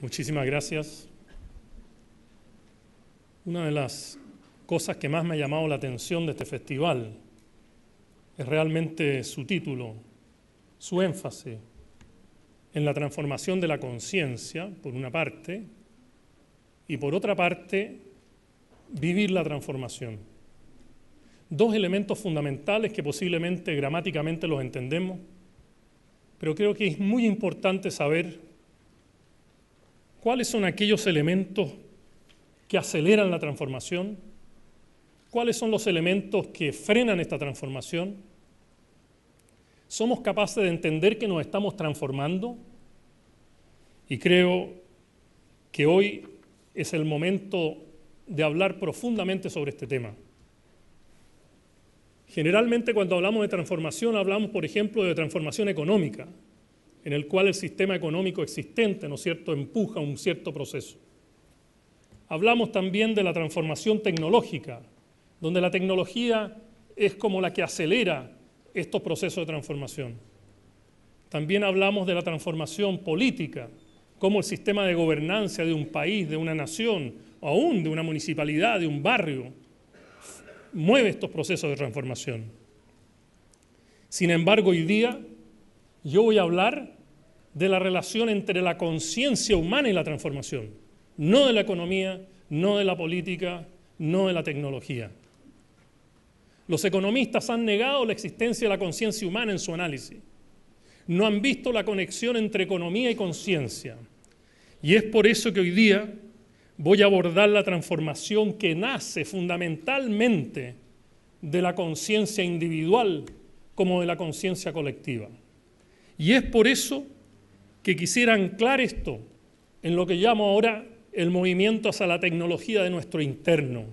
Muchísimas gracias. Una de las cosas que más me ha llamado la atención de este festival es realmente su título, su énfasis en la transformación de la conciencia, por una parte, y por otra parte, vivir la transformación. Dos elementos fundamentales que posiblemente gramáticamente los entendemos, pero creo que es muy importante saber ¿Cuáles son aquellos elementos que aceleran la transformación? ¿Cuáles son los elementos que frenan esta transformación? ¿Somos capaces de entender que nos estamos transformando? Y creo que hoy es el momento de hablar profundamente sobre este tema. Generalmente cuando hablamos de transformación hablamos, por ejemplo, de transformación económica, en el cual el sistema económico existente, ¿no es cierto?, empuja un cierto proceso. Hablamos también de la transformación tecnológica, donde la tecnología es como la que acelera estos procesos de transformación. También hablamos de la transformación política, cómo el sistema de gobernanza de un país, de una nación, o aún de una municipalidad, de un barrio, mueve estos procesos de transformación. Sin embargo, hoy día yo voy a hablar de la relación entre la conciencia humana y la transformación, no de la economía, no de la política, no de la tecnología. Los economistas han negado la existencia de la conciencia humana en su análisis. No han visto la conexión entre economía y conciencia. Y es por eso que hoy día voy a abordar la transformación que nace fundamentalmente de la conciencia individual como de la conciencia colectiva. Y es por eso que quisiera anclar esto en lo que llamo ahora el movimiento hacia la tecnología de nuestro interno,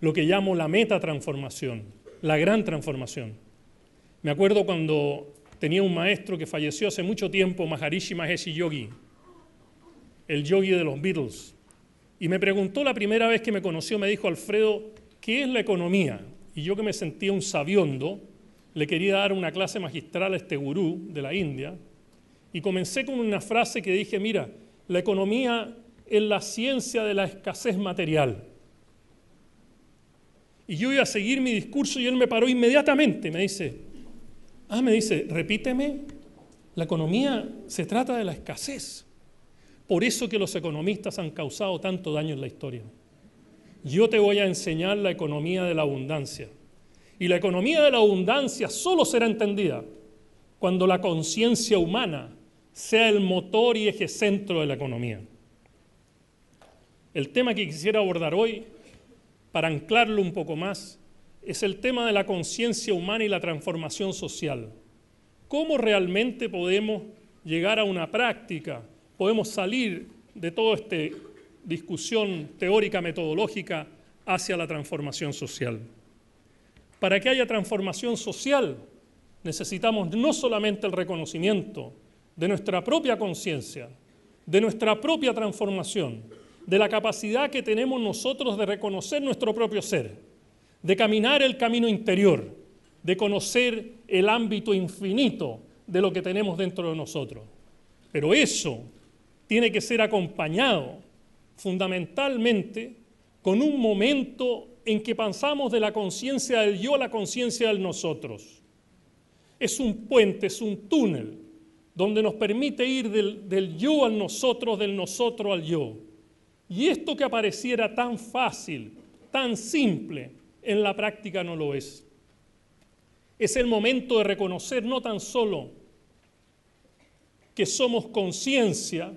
lo que llamo la meta transformación, la gran transformación. Me acuerdo cuando tenía un maestro que falleció hace mucho tiempo, Maharishi Mahesh Yogi, el yogi de los Beatles, y me preguntó la primera vez que me conoció, me dijo, Alfredo, ¿qué es la economía? Y yo que me sentía un sabiondo, le quería dar una clase magistral a este gurú de la India, y comencé con una frase que dije, mira, la economía es la ciencia de la escasez material. Y yo iba a seguir mi discurso y él me paró inmediatamente, me dice, ah, me dice, repíteme, la economía se trata de la escasez. Por eso que los economistas han causado tanto daño en la historia. Yo te voy a enseñar la economía de la abundancia. Y la economía de la abundancia solo será entendida cuando la conciencia humana sea el motor y eje centro de la economía. El tema que quisiera abordar hoy, para anclarlo un poco más, es el tema de la conciencia humana y la transformación social. ¿Cómo realmente podemos llegar a una práctica? Podemos salir de toda esta discusión teórica metodológica hacia la transformación social. Para que haya transformación social necesitamos no solamente el reconocimiento, de nuestra propia conciencia, de nuestra propia transformación, de la capacidad que tenemos nosotros de reconocer nuestro propio ser, de caminar el camino interior, de conocer el ámbito infinito de lo que tenemos dentro de nosotros. Pero eso tiene que ser acompañado fundamentalmente con un momento en que pasamos de la conciencia del yo a la conciencia del nosotros. Es un puente, es un túnel donde nos permite ir del, yo al nosotros, del nosotros al yo. Y esto que apareciera tan fácil, tan simple, en la práctica no lo es. Es el momento de reconocer no tan solo que somos conciencia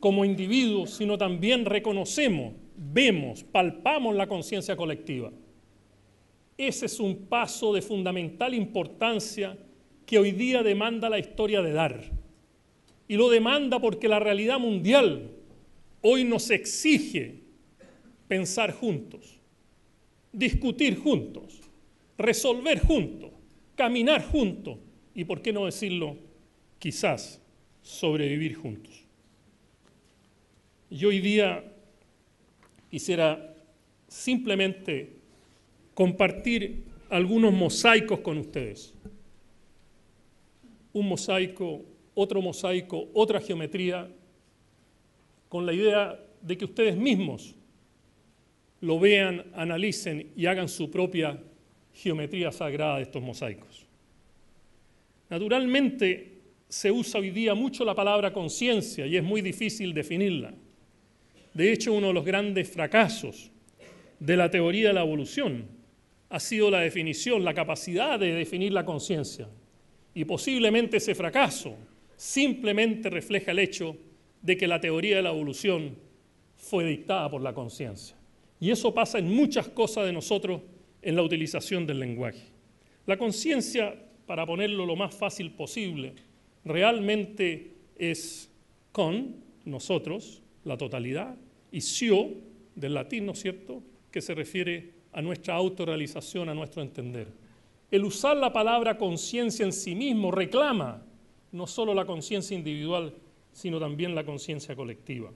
como individuos, sino también reconocemos, vemos, palpamos la conciencia colectiva. Ese es un paso de fundamental importancia que hoy día demanda la historia de dar. Y lo demanda porque la realidad mundial hoy nos exige pensar juntos, discutir juntos, resolver juntos, caminar juntos y, por qué no decirlo, quizás sobrevivir juntos. Y hoy día quisiera simplemente compartir algunos mosaicos con ustedes un mosaico, otro mosaico, otra geometría, con la idea de que ustedes mismos lo vean, analicen y hagan su propia geometría sagrada de estos mosaicos. Naturalmente se usa hoy día mucho la palabra conciencia y es muy difícil definirla. De hecho, uno de los grandes fracasos de la teoría de la evolución ha sido la definición, la capacidad de definir la conciencia y posiblemente ese fracaso simplemente refleja el hecho de que la teoría de la evolución fue dictada por la conciencia. Y eso pasa en muchas cosas de nosotros en la utilización del lenguaje. La conciencia, para ponerlo lo más fácil posible, realmente es con nosotros, la totalidad, y sio, del latín, ¿no es cierto?, que se refiere a nuestra autorrealización, a nuestro entender. El usar la palabra conciencia en sí mismo reclama no solo la conciencia individual, sino también la conciencia colectiva.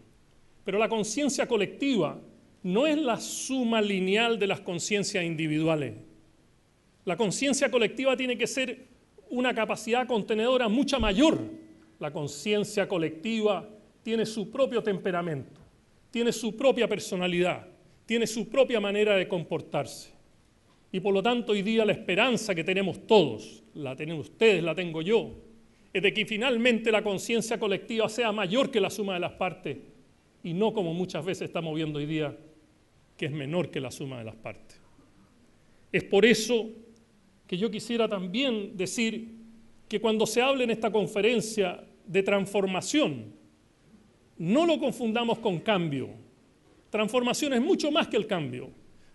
Pero la conciencia colectiva no es la suma lineal de las conciencias individuales. La conciencia colectiva tiene que ser una capacidad contenedora mucha mayor. La conciencia colectiva tiene su propio temperamento, tiene su propia personalidad, tiene su propia manera de comportarse. Y por lo tanto hoy día la esperanza que tenemos todos, la tienen ustedes, la tengo yo, es de que finalmente la conciencia colectiva sea mayor que la suma de las partes y no como muchas veces estamos viendo hoy día, que es menor que la suma de las partes. Es por eso que yo quisiera también decir que cuando se hable en esta conferencia de transformación, no lo confundamos con cambio. Transformación es mucho más que el cambio.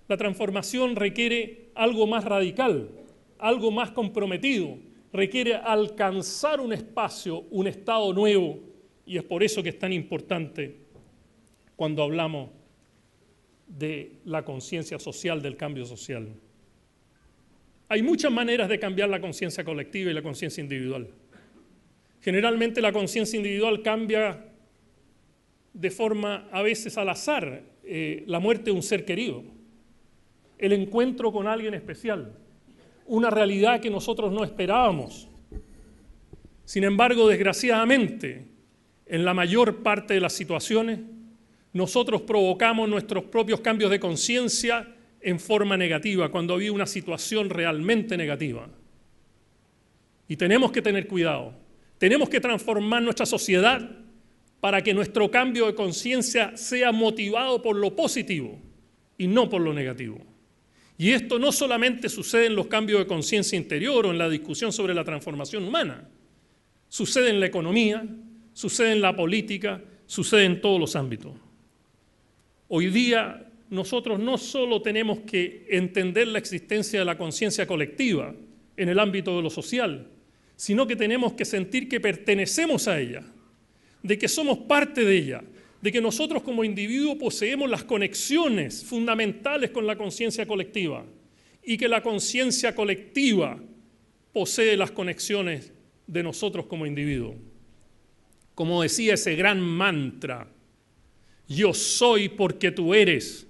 La transformación requiere algo más radical, algo más comprometido, requiere alcanzar un espacio, un estado nuevo, y es por eso que es tan importante cuando hablamos de la conciencia social, del cambio social. Hay muchas maneras de cambiar la conciencia colectiva y la conciencia individual. Generalmente la conciencia individual cambia de forma a veces al azar eh, la muerte de un ser querido el encuentro con alguien especial, una realidad que nosotros no esperábamos. Sin embargo, desgraciadamente, en la mayor parte de las situaciones, nosotros provocamos nuestros propios cambios de conciencia en forma negativa, cuando había una situación realmente negativa. Y tenemos que tener cuidado, tenemos que transformar nuestra sociedad para que nuestro cambio de conciencia sea motivado por lo positivo y no por lo negativo. Y esto no solamente sucede en los cambios de conciencia interior o en la discusión sobre la transformación humana, sucede en la economía, sucede en la política, sucede en todos los ámbitos. Hoy día nosotros no solo tenemos que entender la existencia de la conciencia colectiva en el ámbito de lo social, sino que tenemos que sentir que pertenecemos a ella, de que somos parte de ella, de que nosotros como individuo poseemos las conexiones fundamentales con la conciencia colectiva y que la conciencia colectiva posee las conexiones de nosotros como individuo. Como decía ese gran mantra, yo soy porque tú eres,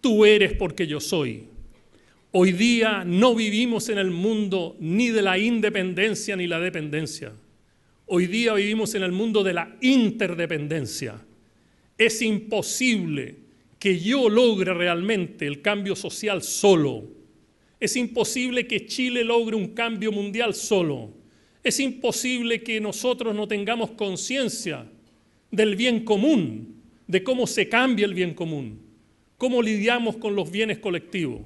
tú eres porque yo soy. Hoy día no vivimos en el mundo ni de la independencia ni la dependencia. Hoy día vivimos en el mundo de la interdependencia es imposible que yo logre realmente el cambio social solo. Es imposible que Chile logre un cambio mundial solo. Es imposible que nosotros no tengamos conciencia del bien común, de cómo se cambia el bien común, cómo lidiamos con los bienes colectivos,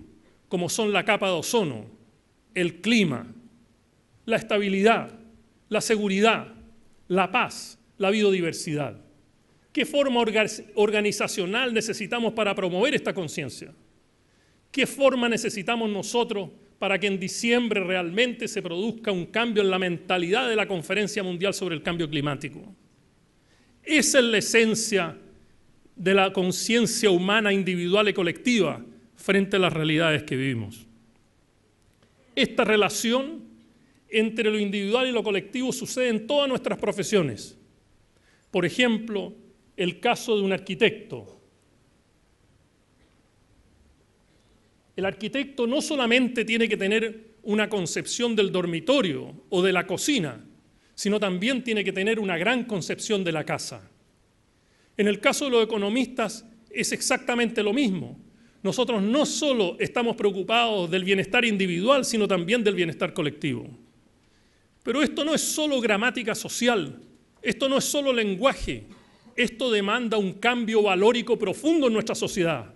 como son la capa de ozono, el clima, la estabilidad, la seguridad, la paz, la biodiversidad. ¿Qué forma organizacional necesitamos para promover esta conciencia? ¿Qué forma necesitamos nosotros para que en diciembre realmente se produzca un cambio en la mentalidad de la Conferencia Mundial sobre el Cambio Climático? Esa es la esencia de la conciencia humana individual y colectiva frente a las realidades que vivimos. Esta relación entre lo individual y lo colectivo sucede en todas nuestras profesiones. Por ejemplo, el caso de un arquitecto. El arquitecto no solamente tiene que tener una concepción del dormitorio o de la cocina, sino también tiene que tener una gran concepción de la casa. En el caso de los economistas es exactamente lo mismo. Nosotros no solo estamos preocupados del bienestar individual, sino también del bienestar colectivo. Pero esto no es solo gramática social, esto no es solo lenguaje, esto demanda un cambio valórico profundo en nuestra sociedad.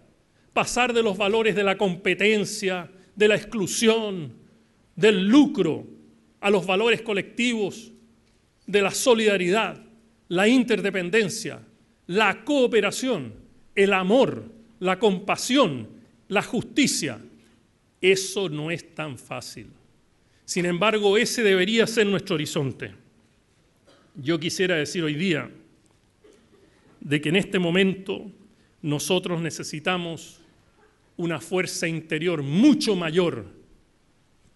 Pasar de los valores de la competencia, de la exclusión, del lucro, a los valores colectivos, de la solidaridad, la interdependencia, la cooperación, el amor, la compasión, la justicia. Eso no es tan fácil. Sin embargo, ese debería ser nuestro horizonte. Yo quisiera decir hoy día, de que en este momento nosotros necesitamos una fuerza interior mucho mayor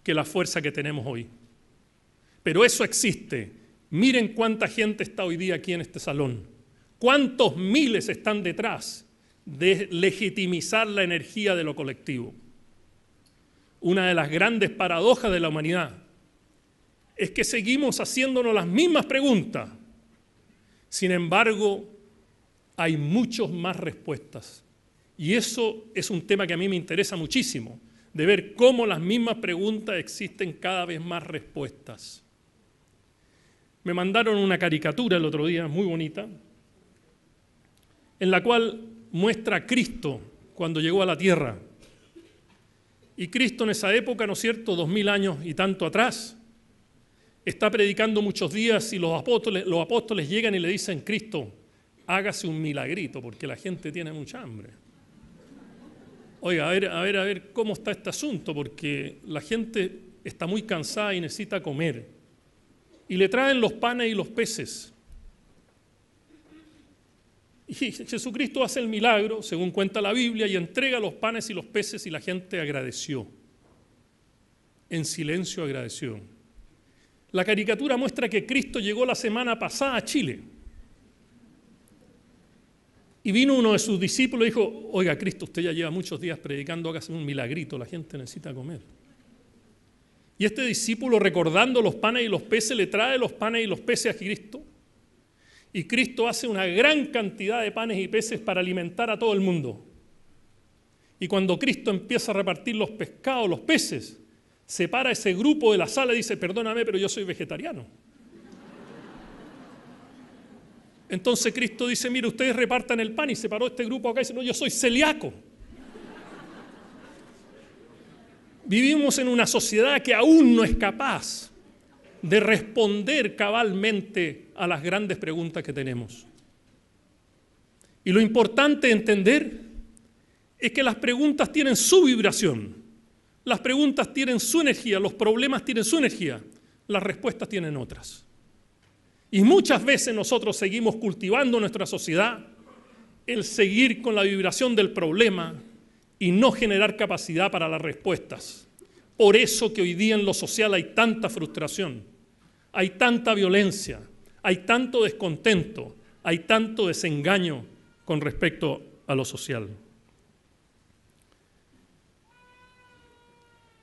que la fuerza que tenemos hoy. Pero eso existe. Miren cuánta gente está hoy día aquí en este salón. Cuántos miles están detrás de legitimizar la energía de lo colectivo. Una de las grandes paradojas de la humanidad es que seguimos haciéndonos las mismas preguntas. Sin embargo, hay muchas más respuestas. Y eso es un tema que a mí me interesa muchísimo, de ver cómo las mismas preguntas existen cada vez más respuestas. Me mandaron una caricatura el otro día, muy bonita, en la cual muestra a Cristo cuando llegó a la tierra. Y Cristo en esa época, ¿no es cierto?, dos mil años y tanto atrás, está predicando muchos días y los apóstoles, los apóstoles llegan y le dicen, Cristo, hágase un milagrito porque la gente tiene mucha hambre. Oiga, a ver, a ver, a ver cómo está este asunto porque la gente está muy cansada y necesita comer. Y le traen los panes y los peces. Y Jesucristo hace el milagro, según cuenta la Biblia, y entrega los panes y los peces y la gente agradeció. En silencio agradeció. La caricatura muestra que Cristo llegó la semana pasada a Chile y vino uno de sus discípulos y dijo, oiga Cristo, usted ya lleva muchos días predicando, haga un milagrito, la gente necesita comer. Y este discípulo, recordando los panes y los peces, le trae los panes y los peces a Cristo. Y Cristo hace una gran cantidad de panes y peces para alimentar a todo el mundo. Y cuando Cristo empieza a repartir los pescados, los peces, separa ese grupo de la sala y dice, perdóname, pero yo soy vegetariano. Entonces Cristo dice, mire, ustedes repartan el pan y se paró este grupo acá y dice, no, yo soy celíaco. Vivimos en una sociedad que aún no es capaz de responder cabalmente a las grandes preguntas que tenemos. Y lo importante entender es que las preguntas tienen su vibración, las preguntas tienen su energía, los problemas tienen su energía, las respuestas tienen otras. Y muchas veces nosotros seguimos cultivando nuestra sociedad el seguir con la vibración del problema y no generar capacidad para las respuestas. Por eso que hoy día en lo social hay tanta frustración, hay tanta violencia, hay tanto descontento, hay tanto desengaño con respecto a lo social.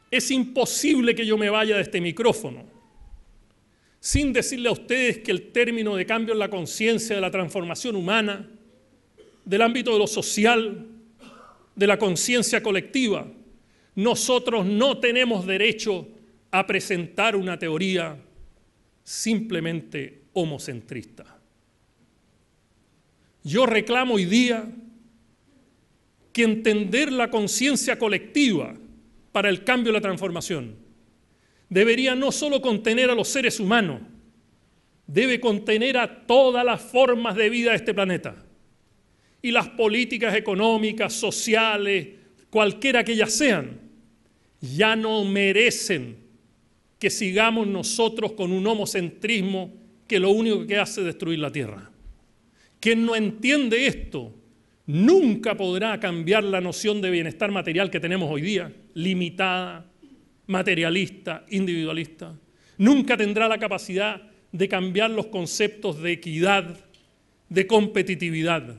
Es imposible que yo me vaya de este micrófono sin decirle a ustedes que el término de cambio en la conciencia, de la transformación humana, del ámbito de lo social, de la conciencia colectiva, nosotros no tenemos derecho a presentar una teoría simplemente homocentrista. Yo reclamo hoy día que entender la conciencia colectiva para el cambio y la transformación debería no solo contener a los seres humanos, debe contener a todas las formas de vida de este planeta. Y las políticas económicas, sociales, cualquiera que ellas sean, ya no merecen que sigamos nosotros con un homocentrismo que lo único que hace es destruir la Tierra. Quien no entiende esto nunca podrá cambiar la noción de bienestar material que tenemos hoy día, limitada, materialista, individualista. Nunca tendrá la capacidad de cambiar los conceptos de equidad, de competitividad.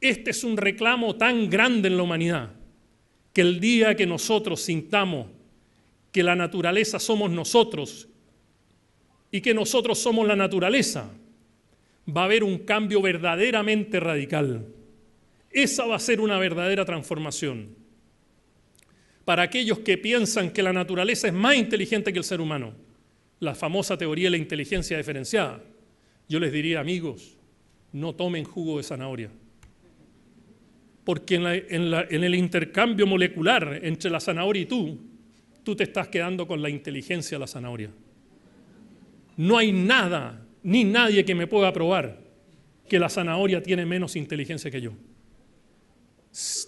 Este es un reclamo tan grande en la humanidad que el día que nosotros sintamos que la naturaleza somos nosotros y que nosotros somos la naturaleza, va a haber un cambio verdaderamente radical. Esa va a ser una verdadera transformación para aquellos que piensan que la naturaleza es más inteligente que el ser humano, la famosa teoría de la inteligencia diferenciada. Yo les diría, amigos, no tomen jugo de zanahoria, porque en, el intercambio molecular entre la zanahoria y tú, tú te estás quedando con la inteligencia de la zanahoria. No hay nada ni nadie que me pueda probar que la zanahoria tiene menos inteligencia que yo.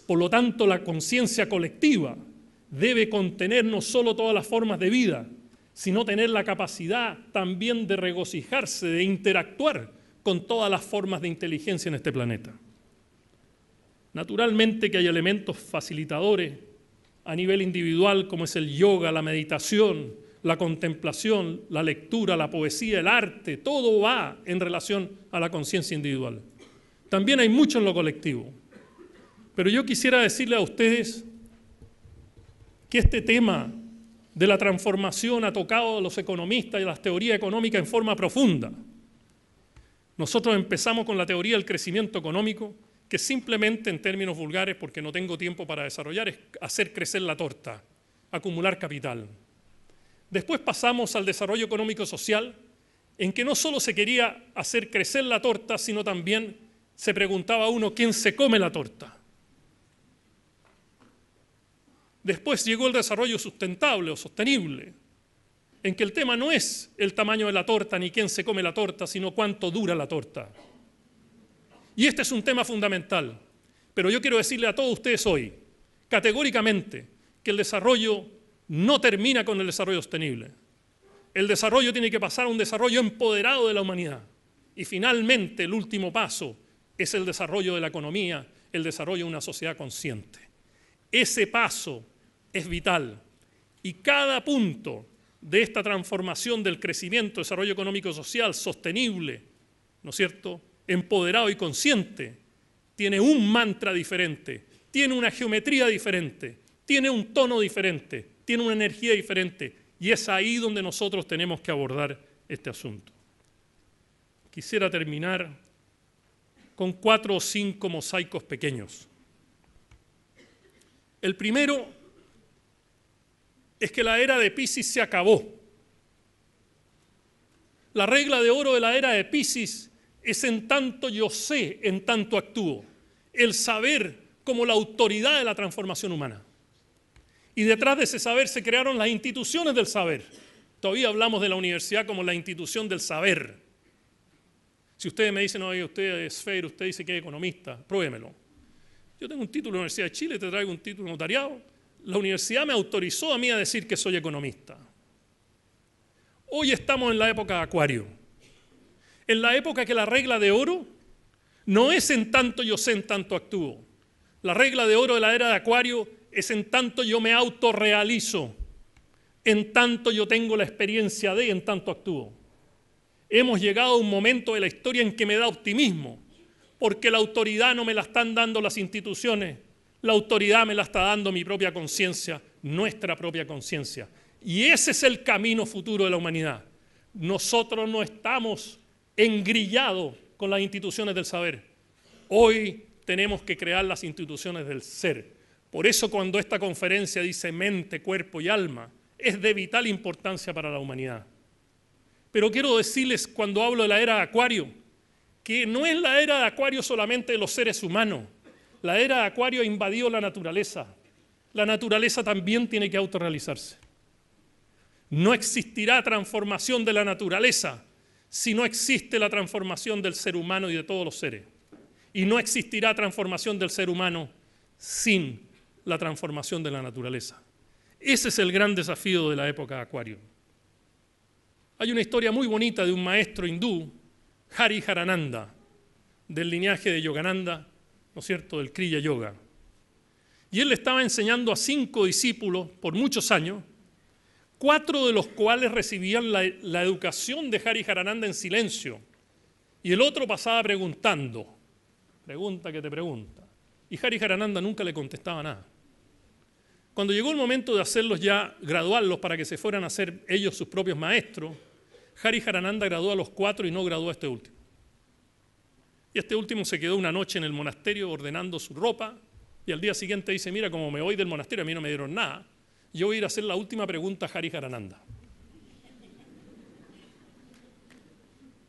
Por lo tanto, la conciencia colectiva debe contener no solo todas las formas de vida, sino tener la capacidad también de regocijarse, de interactuar con todas las formas de inteligencia en este planeta. Naturalmente que hay elementos facilitadores a nivel individual como es el yoga, la meditación, la contemplación, la lectura, la poesía, el arte, todo va en relación a la conciencia individual. También hay mucho en lo colectivo. Pero yo quisiera decirle a ustedes que este tema de la transformación ha tocado a los economistas y a las teorías económicas en forma profunda. Nosotros empezamos con la teoría del crecimiento económico, que simplemente en términos vulgares, porque no tengo tiempo para desarrollar, es hacer crecer la torta, acumular capital. Después pasamos al desarrollo económico social, en que no solo se quería hacer crecer la torta, sino también se preguntaba a uno quién se come la torta. Después llegó el desarrollo sustentable o sostenible, en que el tema no es el tamaño de la torta ni quién se come la torta, sino cuánto dura la torta. Y este es un tema fundamental. Pero yo quiero decirle a todos ustedes hoy, categóricamente, que el desarrollo no termina con el desarrollo sostenible. El desarrollo tiene que pasar a un desarrollo empoderado de la humanidad. Y finalmente el último paso es el desarrollo de la economía, el desarrollo de una sociedad consciente. Ese paso es vital y cada punto de esta transformación del crecimiento, desarrollo económico, social, sostenible, ¿no es cierto?, empoderado y consciente, tiene un mantra diferente, tiene una geometría diferente, tiene un tono diferente, tiene una energía diferente, y es ahí donde nosotros tenemos que abordar este asunto. Quisiera terminar con cuatro o cinco mosaicos pequeños el primero es que la era de Pisces se acabó. La regla de oro de la era de Pisces es en tanto yo sé, en tanto actúo. El saber como la autoridad de la transformación humana. Y detrás de ese saber se crearon las instituciones del saber. Todavía hablamos de la universidad como la institución del saber. Si ustedes me dicen, oye, usted es fair, usted dice que es economista, pruébemelo. Yo tengo un título de la Universidad de Chile, te traigo un título notariado. La universidad me autorizó a mí a decir que soy economista. Hoy estamos en la época de Acuario. En la época que la regla de oro no es en tanto yo sé, en tanto actúo. La regla de oro de la era de Acuario es en tanto yo me autorrealizo, en tanto yo tengo la experiencia de, en tanto actúo. Hemos llegado a un momento de la historia en que me da optimismo, porque la autoridad no me la están dando las instituciones, la autoridad me la está dando mi propia conciencia, nuestra propia conciencia. Y ese es el camino futuro de la humanidad. Nosotros no estamos engrillados con las instituciones del saber. Hoy tenemos que crear las instituciones del ser. Por eso cuando esta conferencia dice mente, cuerpo y alma, es de vital importancia para la humanidad. Pero quiero decirles, cuando hablo de la era de Acuario, que no es la era de Acuario solamente de los seres humanos. La era de Acuario invadió la naturaleza. La naturaleza también tiene que autorrealizarse. No existirá transformación de la naturaleza si no existe la transformación del ser humano y de todos los seres. Y no existirá transformación del ser humano sin la transformación de la naturaleza. Ese es el gran desafío de la época de Acuario. Hay una historia muy bonita de un maestro hindú Hari Harananda, del linaje de Yogananda, ¿no es cierto?, del Kriya Yoga. Y él le estaba enseñando a cinco discípulos por muchos años, cuatro de los cuales recibían la, educación de Hari Harananda en silencio, y el otro pasaba preguntando, pregunta que te pregunta. Y Hari Harananda nunca le contestaba nada. Cuando llegó el momento de hacerlos ya, graduarlos para que se fueran a ser ellos sus propios maestros, Hari Harananda graduó a los cuatro y no graduó a este último. Y este último se quedó una noche en el monasterio ordenando su ropa y al día siguiente dice, mira, como me voy del monasterio, a mí no me dieron nada, yo voy a ir a hacer la última pregunta a Hari Harananda.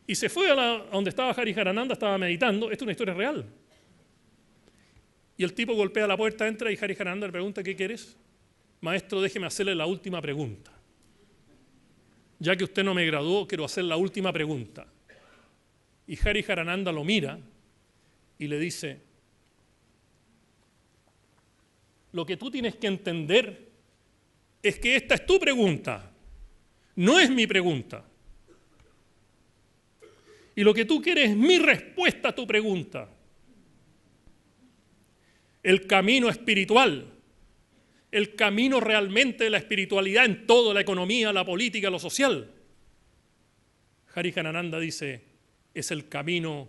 Y se fue a, donde estaba Hari Harananda, estaba meditando, esto es una historia real. Y el tipo golpea la puerta, entra y Hari Harananda le pregunta, ¿qué quieres? Maestro, déjeme hacerle la última pregunta ya que usted no me graduó, quiero hacer la última pregunta. Y Harry Harananda lo mira y le dice, lo que tú tienes que entender es que esta es tu pregunta, no es mi pregunta. Y lo que tú quieres es mi respuesta a tu pregunta. El camino espiritual el camino realmente de la espiritualidad en todo, la economía, la política, lo social. Harijanananda dice, es el camino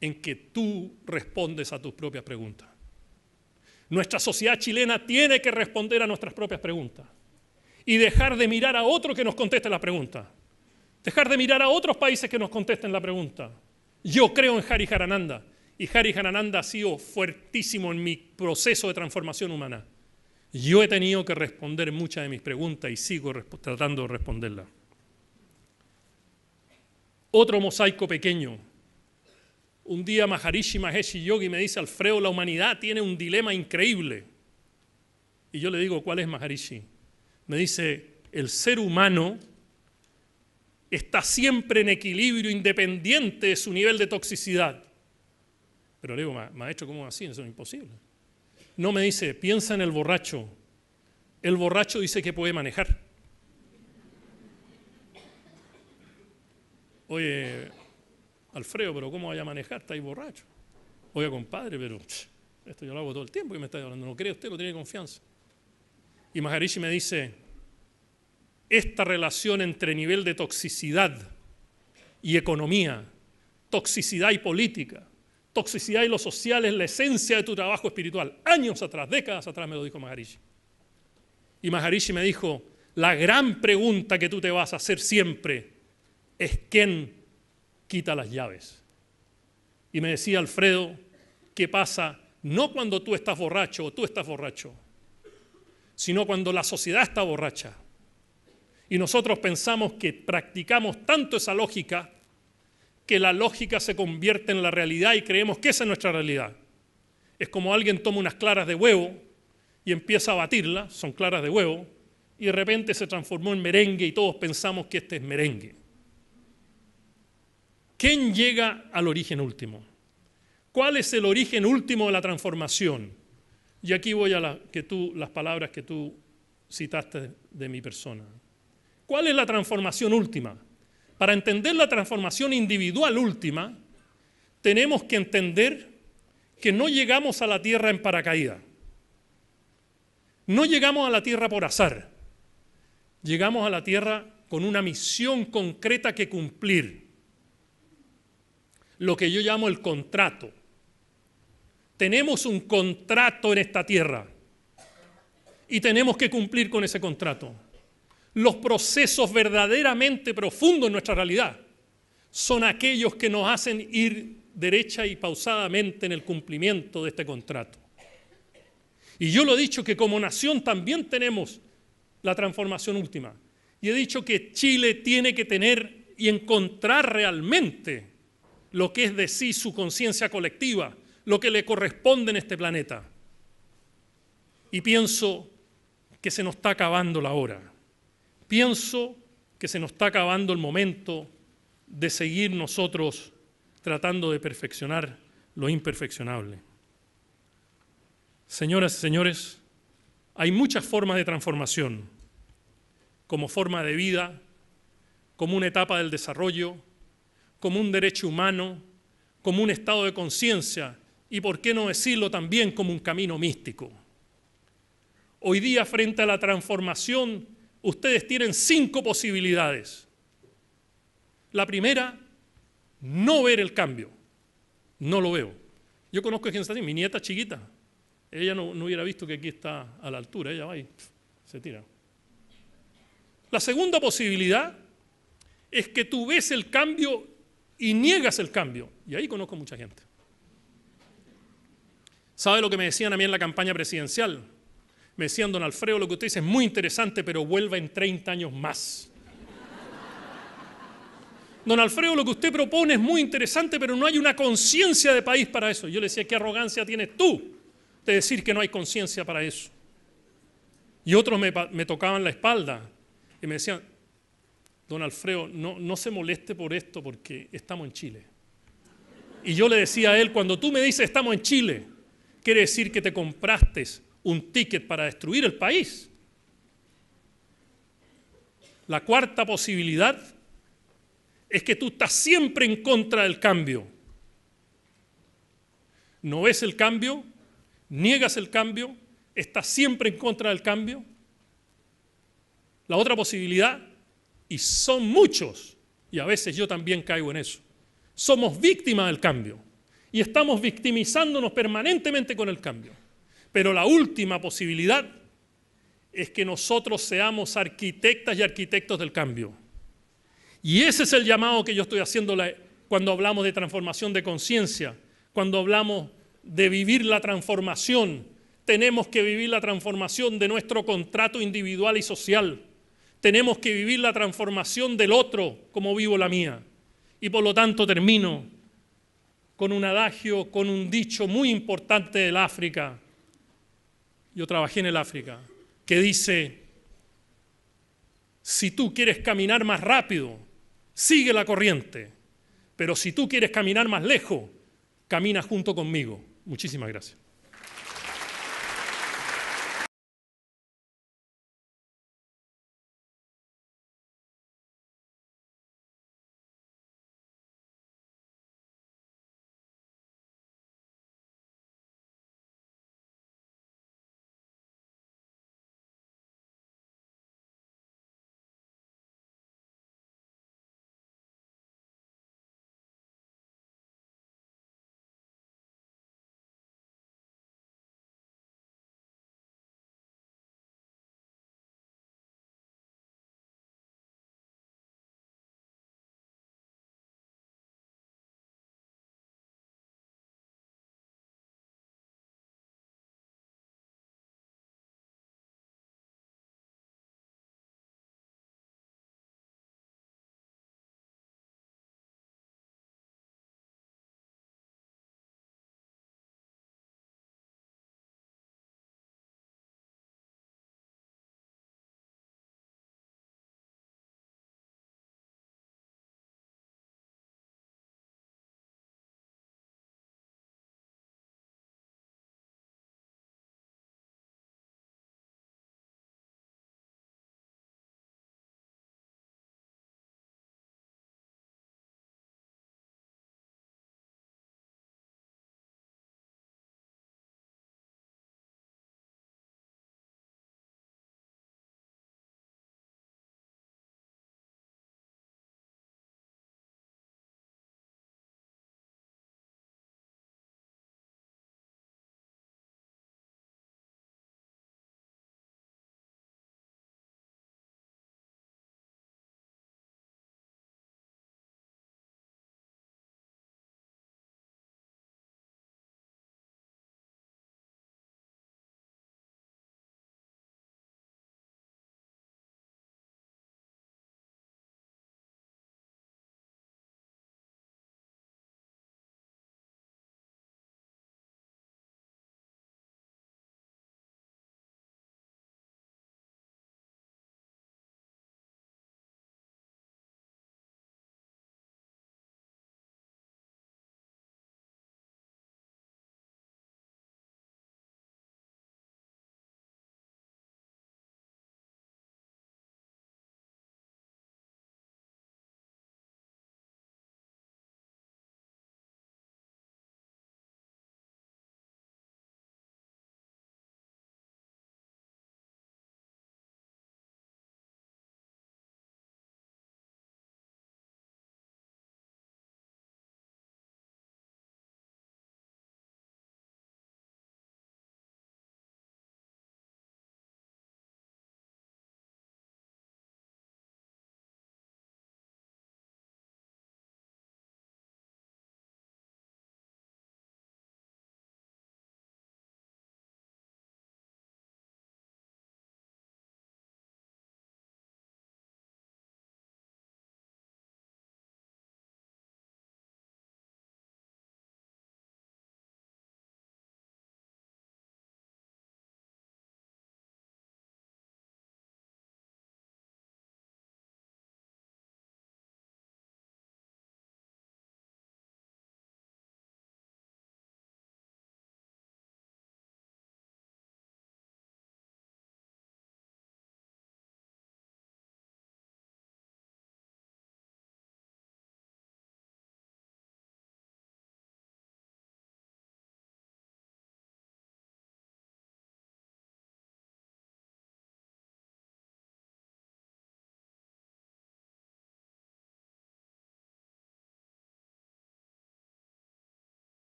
en que tú respondes a tus propias preguntas. Nuestra sociedad chilena tiene que responder a nuestras propias preguntas y dejar de mirar a otro que nos conteste la pregunta. Dejar de mirar a otros países que nos contesten la pregunta. Yo creo en Hariharananda y Hariharananda ha sido fuertísimo en mi proceso de transformación humana. Yo he tenido que responder muchas de mis preguntas y sigo tratando de responderlas. Otro mosaico pequeño. Un día Maharishi Mahesh Yogi me dice, Alfredo, la humanidad tiene un dilema increíble. Y yo le digo, ¿cuál es Maharishi? Me dice, el ser humano está siempre en equilibrio independiente de su nivel de toxicidad. Pero le digo, maestro, ¿cómo así? Eso es imposible. No me dice, piensa en el borracho. El borracho dice que puede manejar. Oye, Alfredo, pero ¿cómo vaya a manejar? ahí borracho. Oye, compadre, pero esto yo lo hago todo el tiempo y me está hablando. ¿No cree usted? ¿No tiene confianza? Y Maharishi me dice, esta relación entre nivel de toxicidad y economía, toxicidad y política, toxicidad y lo social es la esencia de tu trabajo espiritual. Años atrás, décadas atrás me lo dijo Maharishi. Y Maharishi me dijo, la gran pregunta que tú te vas a hacer siempre es quién quita las llaves. Y me decía Alfredo, ¿qué pasa? No cuando tú estás borracho o tú estás borracho, sino cuando la sociedad está borracha. Y nosotros pensamos que practicamos tanto esa lógica que la lógica se convierte en la realidad y creemos que esa es nuestra realidad. Es como alguien toma unas claras de huevo y empieza a batirlas, son claras de huevo, y de repente se transformó en merengue y todos pensamos que este es merengue. ¿Quién llega al origen último? ¿Cuál es el origen último de la transformación? Y aquí voy a que tú, las palabras que tú citaste de mi persona. ¿Cuál es la transformación última? Para entender la transformación individual última, tenemos que entender que no llegamos a la tierra en paracaídas. No llegamos a la tierra por azar. Llegamos a la tierra con una misión concreta que cumplir. Lo que yo llamo el contrato. Tenemos un contrato en esta tierra y tenemos que cumplir con ese contrato los procesos verdaderamente profundos en nuestra realidad son aquellos que nos hacen ir derecha y pausadamente en el cumplimiento de este contrato. Y yo lo he dicho que como nación también tenemos la transformación última. Y he dicho que Chile tiene que tener y encontrar realmente lo que es de sí su conciencia colectiva, lo que le corresponde en este planeta. Y pienso que se nos está acabando la hora. Pienso que se nos está acabando el momento de seguir nosotros tratando de perfeccionar lo imperfeccionable. Señoras y señores, hay muchas formas de transformación, como forma de vida, como una etapa del desarrollo, como un derecho humano, como un estado de conciencia y, por qué no decirlo, también como un camino místico. Hoy día, frente a la transformación ustedes tienen cinco posibilidades. La primera, no ver el cambio. No lo veo. Yo conozco gente así, mi nieta chiquita. Ella no, no, hubiera visto que aquí está a la altura, ella va y se tira. La segunda posibilidad es que tú ves el cambio y niegas el cambio. Y ahí conozco mucha gente. ¿Sabe lo que me decían a mí en la campaña presidencial? me decían, don Alfredo, lo que usted dice es muy interesante, pero vuelva en 30 años más. Don Alfredo, lo que usted propone es muy interesante, pero no hay una conciencia de país para eso. Yo le decía, ¿qué arrogancia tienes tú de decir que no hay conciencia para eso? Y otros me, tocaban la espalda y me decían, don Alfredo, no, no se moleste por esto porque estamos en Chile. Y yo le decía a él, cuando tú me dices estamos en Chile, quiere decir que te compraste un ticket para destruir el país. La cuarta posibilidad es que tú estás siempre en contra del cambio. No ves el cambio, niegas el cambio, estás siempre en contra del cambio. La otra posibilidad, y son muchos, y a veces yo también caigo en eso, somos víctimas del cambio y estamos victimizándonos permanentemente con el cambio. Pero la última posibilidad es que nosotros seamos arquitectas y arquitectos del cambio. Y ese es el llamado que yo estoy haciendo cuando hablamos de transformación de conciencia, cuando hablamos de vivir la transformación. Tenemos que vivir la transformación de nuestro contrato individual y social. Tenemos que vivir la transformación del otro como vivo la mía. Y por lo tanto termino con un adagio, con un dicho muy importante del África, yo trabajé en el África, que dice, si tú quieres caminar más rápido, sigue la corriente, pero si tú quieres caminar más lejos, camina junto conmigo. Muchísimas gracias.